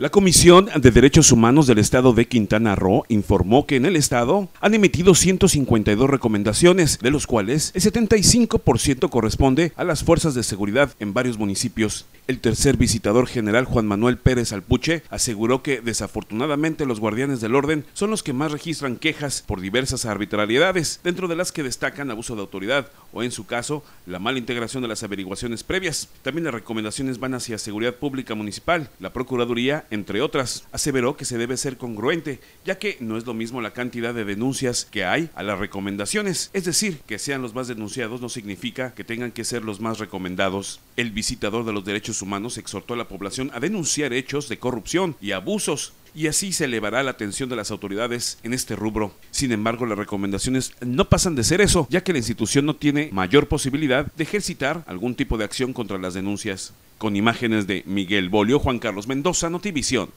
La Comisión de Derechos Humanos del Estado de Quintana Roo informó que en el Estado han emitido 152 recomendaciones, de los cuales el 75% corresponde a las fuerzas de seguridad en varios municipios el tercer visitador general Juan Manuel Pérez Alpuche aseguró que desafortunadamente los guardianes del orden son los que más registran quejas por diversas arbitrariedades, dentro de las que destacan abuso de autoridad o en su caso la mala integración de las averiguaciones previas. También las recomendaciones van hacia Seguridad Pública Municipal, la Procuraduría, entre otras. Aseveró que se debe ser congruente, ya que no es lo mismo la cantidad de denuncias que hay a las recomendaciones, es decir, que sean los más denunciados no significa que tengan que ser los más recomendados. El visitador de los derechos Humanos exhortó a la población a denunciar hechos de corrupción y abusos y así se elevará la atención de las autoridades en este rubro. Sin embargo, las recomendaciones no pasan de ser eso, ya que la institución no tiene mayor posibilidad de ejercitar algún tipo de acción contra las denuncias. Con imágenes de Miguel Bolio, Juan Carlos Mendoza, Notivisión.